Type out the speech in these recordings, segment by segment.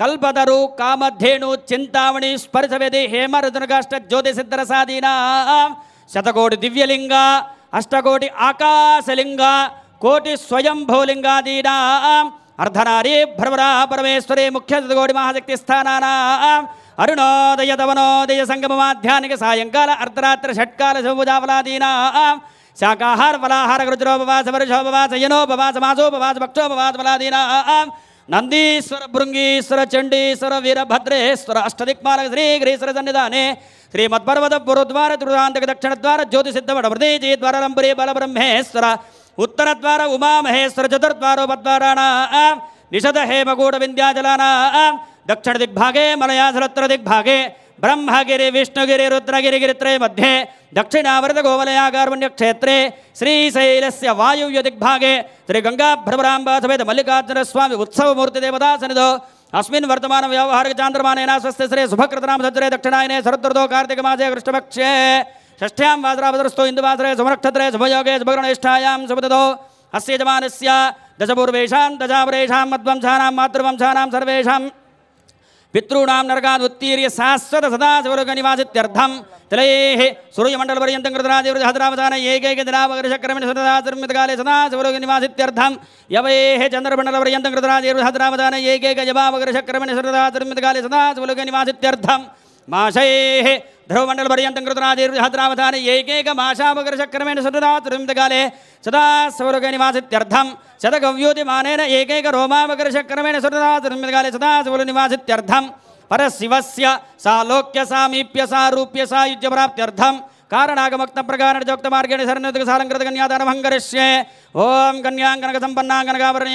ಕಲ್ಪದರು ಕಾಮಧೇನು ಚಿಂತಾಮಣಿ ಸ್ಪರ್ಶವೇದಿ ಹೇಮರುದ್ರಗಾಷ್ಟ ಜ್ಯೋತಿಸಿದ್ಧರ ಸಾಧೀನ ಶತಕೋಟಿ ದಿವ್ಯಲಿಂಗ ಅಷ್ಟಕೋಟಿ ಆಕಾಶಲಿಂಗ ಕೋಟಿ ಸ್ವಯಂಭೂಲಿಂಗಾದೀನ ಅರ್ಧನಾರಿ ಭ್ರಮರ ಪರಮೇಶ್ವರಿ ಮುಖ್ಯ ಶತಕೋಟಿ ಮಹಾಶಕ್ತಿ ಸ್ಥಾನಾನ ಅರುಣೋದಯ ದವನೋದಯ ಸಂಗಮ ಮಾಧ್ಯಾನಿಕ ಸಾಯಂಕಾಲ ಅರ್ಧರಾತ್ರ ಷಟ್ಕಾಲ ಶಿವಜಾಫಲಾದೀನ ಶಾಖಾಹಾರ ಫಲಾಹಾರ ಗುರುದ್ರೋಪವಾಸ ವರುಷೋಪವಾಸ ಯನೋಪವಾಸ ಮಾಸೋಪವಾಸ ಭಕ್ಷೋಪವಾಸ ಫಲಾದೀನ नंदीश्वर भृंगीश्वर चंडीश्वर वीरभद्रेश्वर अष्टदिग्माल श्री ग्रीश्वर सन्निधाने श्रीमद्पर्वत पुरुद्वार दक्षिण द्वार ज्योतिषिद्धवट वृदेजी बल बलब्रह्मेश्वर उत्तर द्वार उमाहेश्वर चतुर्द्वारोपद्वाराण निषद हेमकूट विंध्याजलाना दक्षिण दिग्भागे मलयासरत्र दिग्भागे ಬ್ರಹ್ಮಗಿರಿ ವಿಷ್ಣುಗಿರಿ ರುದ್ರಗಿರಿ ಗಿರಿತ್ರಯ ಮಧ್ಯೆ ದಕ್ಷಿಣಾವೃತ श्रीशैलस्य वायुव्य दिग्भागे ದಿಗ್ಭಾಗೆ ಶ್ರೀ ಗಂಗಾಭ್ರಭರಾಂಬ ಸಮೇತ ಮಲ್ಲಿಕಾರ್ಜುನ ಸ್ವಾಮಿ ಉತ್ಸವ ಮೂರ್ತಿ ದೇವತಾ ಸನ್ನಿಧೋ अस्मिन् वर्तमानव्यावहारिकचान्द्रमानेन स्वस्ति श्रे सुभकृतनाम सज्जरे दक्षिणायने शरद्रतो मासे कृष्णपक्षे षष्ठ्यां वासरावतरस्थो इन्दुवासरे सुमनक्षत्रे शुभयोगे शुभगणनिष्ठायां सुपदतो अस्य यजमानस्य दशपूर्वेषां दशावरेषां मद्वंशानां मातृवंशानां सर्वेषां पितॄणां नरकादुत्तीर्य शाश्वत सदा स्वरुग निवासित्यर्थम तलये सूर्यमंडल पर्यंतं कृतराजेवर हतरावधान एकैक दिनावकर्षक्रमेण सदा निर्मितकाले सदा स्वरुग निवासित्यर्थम यवये चंद्रमंडल पर्यंतं कृतराजेवर एकैक जवावकर्षक्रमेण सदा निर्मितकाले सदा स्वरुग माशे ध्रुवमंडल पर्यतनाधानकर्षक्रमेण सुतदाले सदा स्वर्ग निवासीर्धम शतगव्योतिमान एकैक रोमकर्षक्रमेण सुतदाले सदा स्वर निवासीर्धम पर शिव से सा सामीप्य सारूप्य सा युद्ध प्राप्त्यर्धम प्रकार मगेण सरकृत ओं कन्यांगनक संपन्नांगनकावरण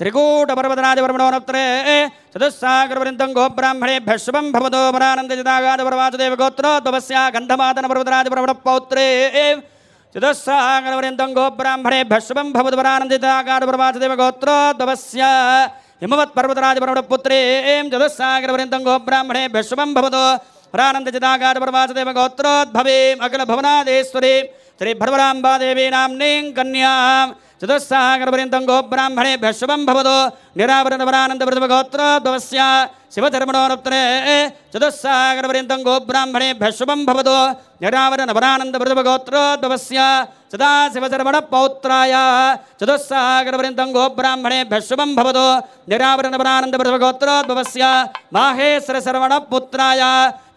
त्रिकूट त्रिकूटपर्वतराजवर्मणोनप्तरे चतुस्सागरवृन्दङ्गोब्राह्मणेभ्यः शुभं भवतो परानन्दचिदागादपरवासुदेवगोत्रो त्वस्या गन्धमादनपर्वतराजपर्वणपौत्रे चतुस्सागरवृन्दङ्गोब्राह्मणेभ्यः शुभं भवतो परानन्दचिदागादपरवासुदेवगोत्रो त्वस्या हिमवत्पर्वतराजपर्वणपुत्रे एं चतुस्सागरवृन्दङ्गोब्राह्मणेभ्यः शुभं भवतो परानन्दचिदागादपरवासुदेवगोत्रोद्भवीम् अखिलभवनादेश्वरीं श्रीभर्वराम्बादेवी नाम्नीं कन्याम् चतुस्सागरपर्यन्तं गोब्राह्मणेभ्यः शुभं भवतु निरावरणवरानन्दवृतगोत्राद्भवस्य शिवधर्मणोनुत्तरे चतुस्सागरपर्यन्तं गोब्राह्मणेभ्यः शुभं भवतु निरावरणवरानन्दवृतगोत्राद्भवस्य सदा शिवधर्मणपौत्राय चतुस्सागरपर्यन्तं गोब्राह्मणेभ्यः शुभं भवतु निरावरणवरानन्दवृतगोत्राद्भवस्य माहेश्वरशरवणपुत्राय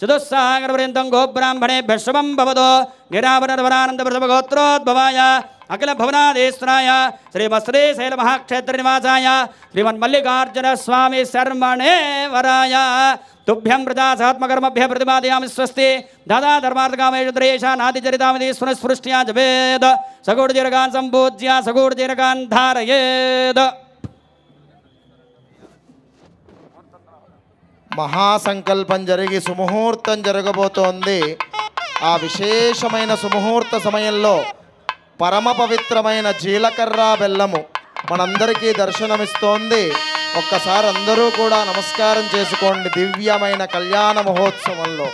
चतुस्सागरपर्यन्तं गोब्राह्मणेभ्यः शुभं भवतु निरावरणवरानन्दवृतगोत्रोद्भवाय అఖిల భవనాధీశ్వరాయ శ్రీమస్త్రీ శైల మహాక్షేత్ర నివాసాయ శ్రీమన్మల్లికార్జున స్వామి శర్మణే వరాయ తుభ్యం ప్రజా సహాత్మకర్మభ్య ప్రతిపాదయామి స్వస్తి దాదా ధర్మార్థకామేషుద్రేషా నాదిచరితామది స్ఫునస్ఫృష్ట్యా జపేద సగూఢజీరకాన్ సంపూజ్య జీరకాన్ ధారయేద మహాసంకల్పం జరిగి సుముహూర్తం జరగబోతోంది ఆ విశేషమైన సుముహూర్త సమయంలో పరమ పవిత్రమైన జీలకర్ర బెల్లము మనందరికీ దర్శనమిస్తోంది ఒక్కసారి అందరూ కూడా నమస్కారం చేసుకోండి దివ్యమైన కళ్యాణ మహోత్సవంలో